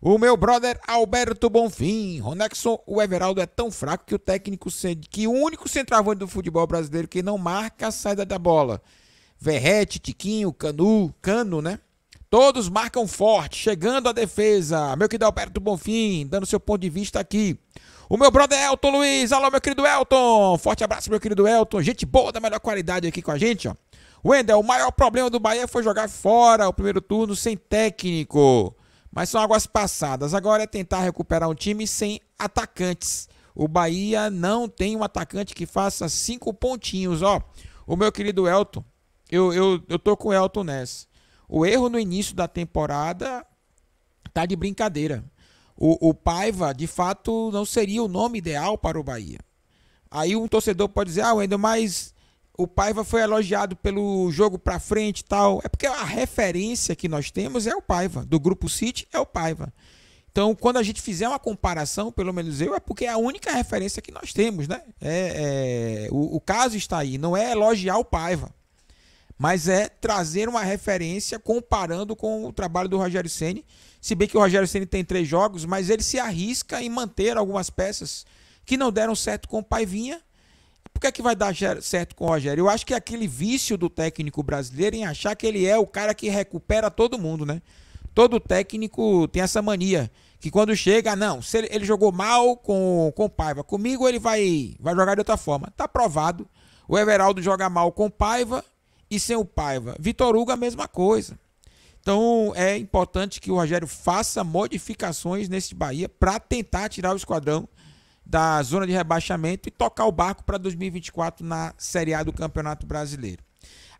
O meu brother Alberto Bonfim. Ronexon, o Everaldo é tão fraco que o técnico sente que o único centroavante do futebol brasileiro que não marca a saída da bola. Verrete, Tiquinho, Canu, Cano, né? Todos marcam forte, chegando à defesa. Meu querido Alberto Bonfim, dando seu ponto de vista aqui. O meu brother Elton Luiz. Alô, meu querido Elton. Forte abraço, meu querido Elton. Gente boa, da melhor qualidade aqui com a gente, ó. Wendel, o maior problema do Bahia foi jogar fora o primeiro turno sem técnico. Mas são águas passadas. Agora é tentar recuperar um time sem atacantes. O Bahia não tem um atacante que faça cinco pontinhos, ó. O meu querido Elton, eu, eu, eu tô com o Elton nessa. O erro no início da temporada tá de brincadeira. O, o Paiva, de fato, não seria o nome ideal para o Bahia. Aí um torcedor pode dizer, ah, Wendel, mas o Paiva foi elogiado pelo jogo para frente e tal. É porque a referência que nós temos é o Paiva. Do grupo City é o Paiva. Então, quando a gente fizer uma comparação, pelo menos eu, é porque é a única referência que nós temos, né? É, é o, o, caso está aí, não é elogiar o Paiva, mas é trazer uma referência comparando com o trabalho do Rogério Ceni. Se bem que o Rogério Ceni tem três jogos, mas ele se arrisca em manter algumas peças que não deram certo com o Paivinha por que, é que vai dar certo com o Rogério? Eu acho que é aquele vício do técnico brasileiro em achar que ele é o cara que recupera todo mundo, né? Todo técnico tem essa mania. Que quando chega, não, se ele, ele jogou mal com, com o Paiva, comigo ele vai, vai jogar de outra forma. Tá provado. O Everaldo joga mal com o Paiva e sem o Paiva. Vitor Hugo, a mesma coisa. Então é importante que o Rogério faça modificações nesse Bahia para tentar tirar o esquadrão da zona de rebaixamento e tocar o barco para 2024 na Série A do Campeonato Brasileiro.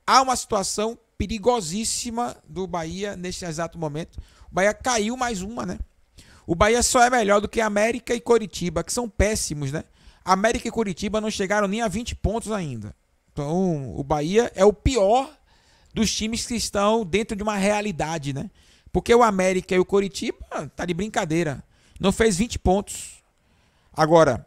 Há uma situação perigosíssima do Bahia neste exato momento. O Bahia caiu mais uma, né? O Bahia só é melhor do que América e Coritiba, que são péssimos, né? América e Coritiba não chegaram nem a 20 pontos ainda. Então, o Bahia é o pior dos times que estão dentro de uma realidade, né? Porque o América e o Coritiba tá de brincadeira. Não fez 20 pontos Agora,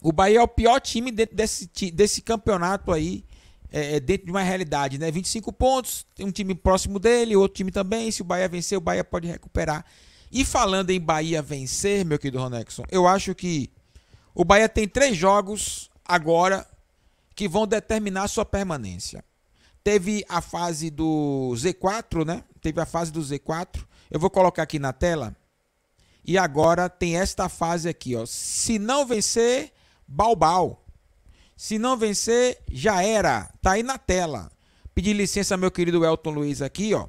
o Bahia é o pior time dentro desse, desse campeonato aí, é, é, dentro de uma realidade, né? 25 pontos, tem um time próximo dele, outro time também. Se o Bahia vencer, o Bahia pode recuperar. E falando em Bahia vencer, meu querido Ronexon, eu acho que o Bahia tem três jogos agora que vão determinar sua permanência. Teve a fase do Z4, né? Teve a fase do Z4. Eu vou colocar aqui na tela e agora tem esta fase aqui, ó. Se não vencer, balbal. Se não vencer, já era. Tá aí na tela. Pedir licença, meu querido Elton Luiz aqui, ó.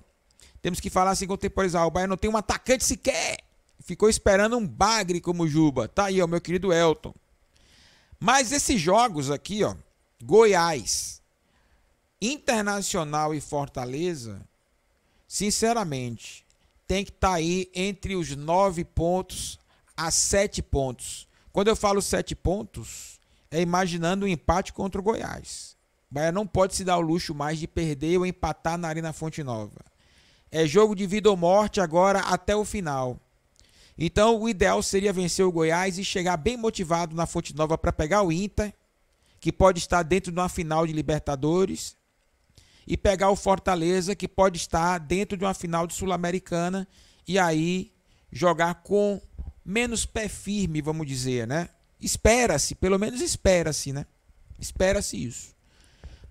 Temos que falar assim, contemporizar. O Bahia não tem um atacante sequer. Ficou esperando um bagre como Juba. Tá aí, ó, meu querido Elton. Mas esses jogos aqui, ó, Goiás, Internacional e Fortaleza, sinceramente, tem que estar tá aí entre os 9 pontos a 7 pontos. Quando eu falo 7 pontos, é imaginando um empate contra o Goiás. O Bahia não pode se dar o luxo mais de perder ou empatar na Arena Fonte Nova. É jogo de vida ou morte agora até o final. Então, o ideal seria vencer o Goiás e chegar bem motivado na Fonte Nova para pegar o Inter, que pode estar dentro de uma final de Libertadores, e pegar o Fortaleza, que pode estar dentro de uma final de Sul-Americana, e aí jogar com menos pé firme, vamos dizer, né? Espera-se, pelo menos espera-se, né? Espera-se isso.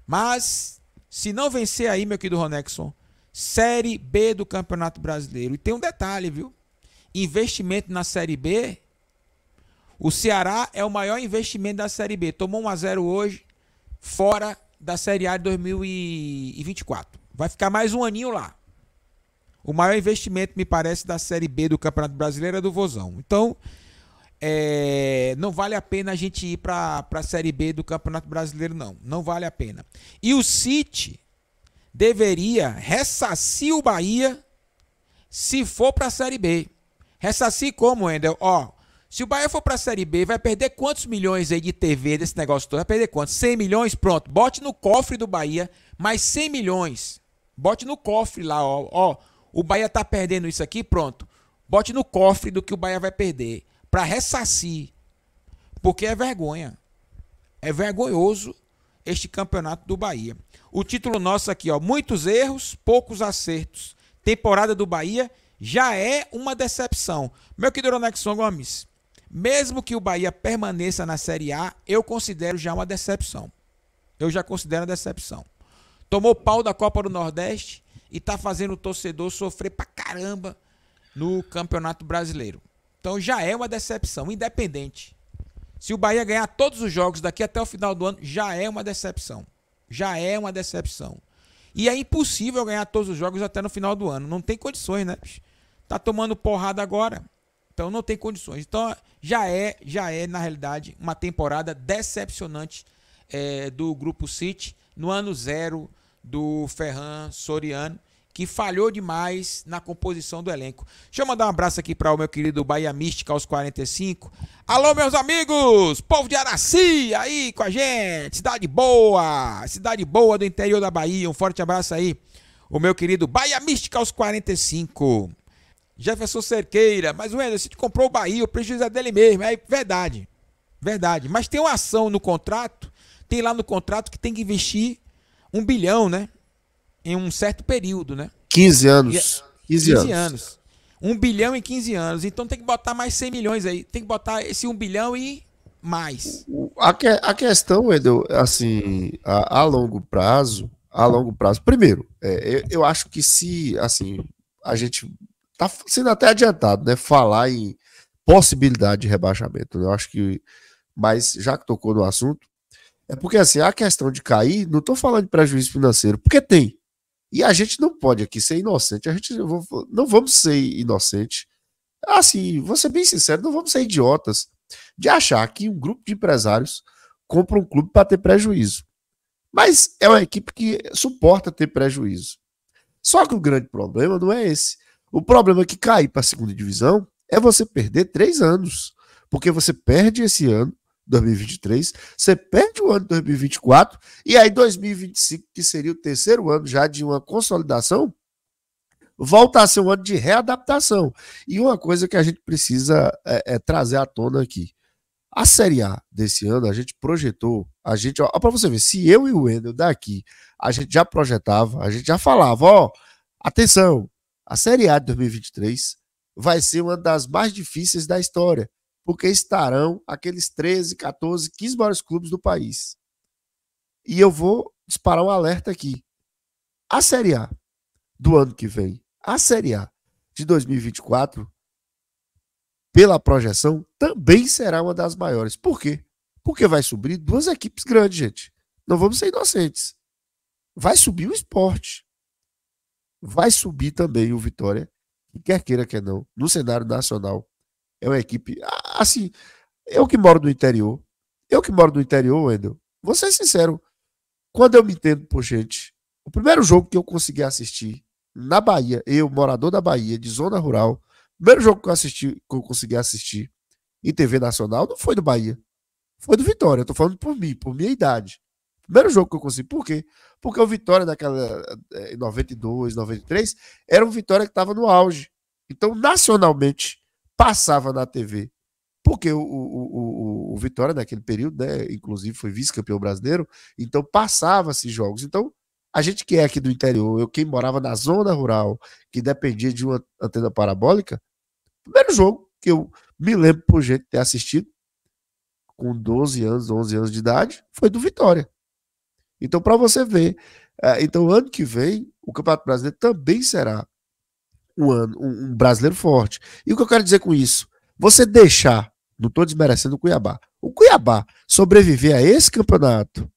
Mas, se não vencer aí, meu querido Ronexon, Série B do Campeonato Brasileiro. E tem um detalhe, viu? Investimento na Série B. O Ceará é o maior investimento da Série B. Tomou 1 a 0 hoje, fora da Série A de 2024. Vai ficar mais um aninho lá. O maior investimento, me parece, da Série B do Campeonato Brasileiro é do Vozão. Então, é, não vale a pena a gente ir para a Série B do Campeonato Brasileiro, não. Não vale a pena. E o City deveria ressacir o Bahia se for para a Série B. Ressacir como, Endel? Ó, se o Bahia for para a Série B, vai perder quantos milhões aí de TV desse negócio todo? Vai perder quantos? 100 milhões? Pronto, bote no cofre do Bahia mais 100 milhões. Bote no cofre lá, ó. ó o Bahia tá perdendo isso aqui, pronto. Bote no cofre do que o Bahia vai perder. Para ressarcir. Porque é vergonha. É vergonhoso este campeonato do Bahia. O título nosso aqui, ó. Muitos erros, poucos acertos. Temporada do Bahia já é uma decepção. Meu querido Ronex Gomes. Mesmo que o Bahia permaneça na Série A, eu considero já uma decepção. Eu já considero uma decepção. Tomou pau da Copa do Nordeste e está fazendo o torcedor sofrer pra caramba no Campeonato Brasileiro. Então já é uma decepção, independente. Se o Bahia ganhar todos os jogos daqui até o final do ano, já é uma decepção. Já é uma decepção. E é impossível ganhar todos os jogos até no final do ano. Não tem condições, né? Tá tomando porrada agora. Então não tem condições. Então já é, já é na realidade uma temporada decepcionante é, do grupo City no ano zero do Ferran Soriano que falhou demais na composição do elenco. Deixa eu mandar um abraço aqui para o meu querido Bahia Mística aos 45. Alô, meus amigos! Povo de Araci aí com a gente! Cidade boa! Cidade boa do interior da Bahia. Um forte abraço aí. O meu querido Bahia Mística aos 45. Jefferson Cerqueira, mas o Anderson comprou o Bahia, o prejuízo é dele mesmo. É verdade. Verdade. Mas tem uma ação no contrato, tem lá no contrato que tem que investir um bilhão, né? Em um certo período, né? 15 anos. 15, 15 é anos. anos. bilhão em 15 anos. Então tem que botar mais 100 milhões aí. Tem que botar esse um bilhão e mais. A, que, a questão, Edel, assim, a, a, longo prazo, a longo prazo, primeiro, é, eu, eu, acho que se, assim, a gente Tá sendo até adiantado, né? Falar em possibilidade de rebaixamento. Né? Eu acho que. Mas já que tocou no assunto, é porque assim, a questão de cair, não tô falando de prejuízo financeiro, porque tem. E a gente não pode aqui ser inocente. A gente não vamos ser inocente. Assim, vou ser bem sincero, não vamos ser idiotas de achar que um grupo de empresários compra um clube para ter prejuízo. Mas é uma equipe que suporta ter prejuízo. Só que o grande problema não é esse. O problema é que cair para a segunda divisão é você perder três anos. Porque você perde esse ano, 2023, você perde o ano 2024, e aí 2025, que seria o terceiro ano já de uma consolidação, volta a ser um ano de readaptação. E uma coisa que a gente precisa é, é, trazer à tona aqui. A Série A desse ano, a gente projetou, a gente, ó, pra você ver, se eu e o Wendel daqui, a gente já projetava, a gente já falava, ó, atenção, a Série A de 2023 vai ser uma das mais difíceis da história, porque estarão aqueles 13, 14, 15 maiores clubes do país. E eu vou disparar um alerta aqui. A Série A do ano que vem, a Série A de 2024, pela projeção, também será uma das maiores. Por quê? Porque vai subir duas equipes grandes, gente. Não vamos ser inocentes. Vai subir o esporte vai subir também o Vitória, que quer queira, quer não, no cenário nacional. É uma equipe. Assim, eu que moro no interior, eu que moro no interior, Wendel, vou ser sincero, quando eu me entendo por gente, o primeiro jogo que eu consegui assistir na Bahia, eu, morador da Bahia, de zona rural, o primeiro jogo que eu assisti, que eu consegui assistir em TV Nacional não foi do Bahia. Foi do Vitória. Eu tô falando por mim, por minha idade. Primeiro jogo que eu consegui. Por quê? Porque o Vitória daquela eh, Em 92, 93 era um Vitória que estava no auge. Então, nacionalmente, passava na TV. Porque o, o, o, o Vitória, naquele período, né, inclusive foi vice-campeão brasileiro, então passava-se jogos. Então, a gente que é aqui do interior, eu quem morava na zona rural, que dependia de uma antena parabólica, primeiro jogo que eu me lembro por gente ter assistido, com 12 anos, 11 anos de idade, foi do Vitória. Então, para você ver, é, então ano que vem o Campeonato Brasileiro também será um ano um, brasileiro forte. E o que eu quero dizer com isso? Você deixar, não estou desmerecendo o Cuiabá, o Cuiabá sobreviver a esse campeonato,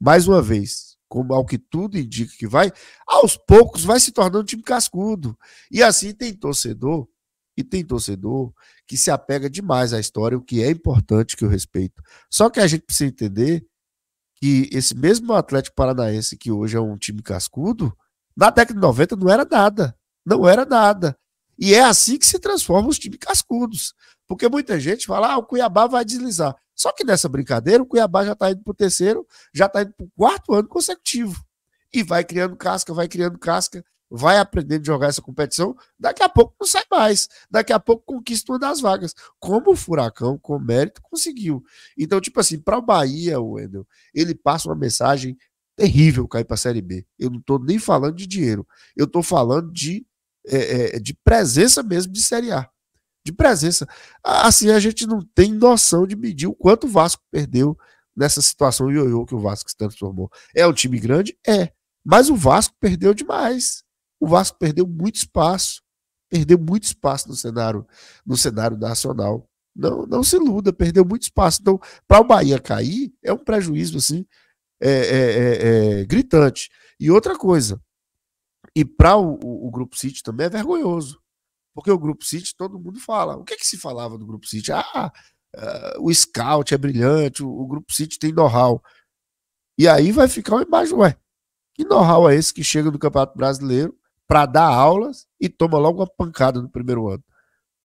mais uma vez, como ao que tudo indica que vai, aos poucos vai se tornando um time cascudo. E assim tem torcedor, e tem torcedor que se apega demais à história, o que é importante que eu respeito. Só que a gente precisa entender que esse mesmo Atlético Paranaense, que hoje é um time cascudo, na década de 90 não era nada. Não era nada. E é assim que se transformam os times cascudos. Porque muita gente fala, ah, o Cuiabá vai deslizar. Só que nessa brincadeira, o Cuiabá já está indo para o terceiro, já está indo para o quarto ano consecutivo. E vai criando casca, vai criando casca vai aprendendo a jogar essa competição, daqui a pouco não sai mais. Daqui a pouco conquista uma das vagas. Como o Furacão, com mérito, conseguiu. Então, tipo assim, para o Bahia, o Wendel, ele passa uma mensagem terrível cair para a Série B. Eu não estou nem falando de dinheiro. Eu estou falando de, é, é, de presença mesmo de Série A. De presença. Assim, a gente não tem noção de medir o quanto o Vasco perdeu nessa situação ioiô que o Vasco se transformou. É um time grande? É. Mas o Vasco perdeu demais o Vasco perdeu muito espaço, perdeu muito espaço no cenário, no cenário nacional. Não, não se iluda, perdeu muito espaço. Então, para o Bahia cair, é um prejuízo assim é, é, é, é gritante. E outra coisa, e para o, o, o, Grupo City também é vergonhoso, porque o Grupo City todo mundo fala. O que, que se falava do Grupo City? Ah, Uh, o scout é brilhante, o, o Grupo City tem know-how. E aí vai ficar uma imagem, ué, que know-how é esse que chega do Campeonato Brasileiro para dar aulas e toma logo uma pancada no primeiro ano.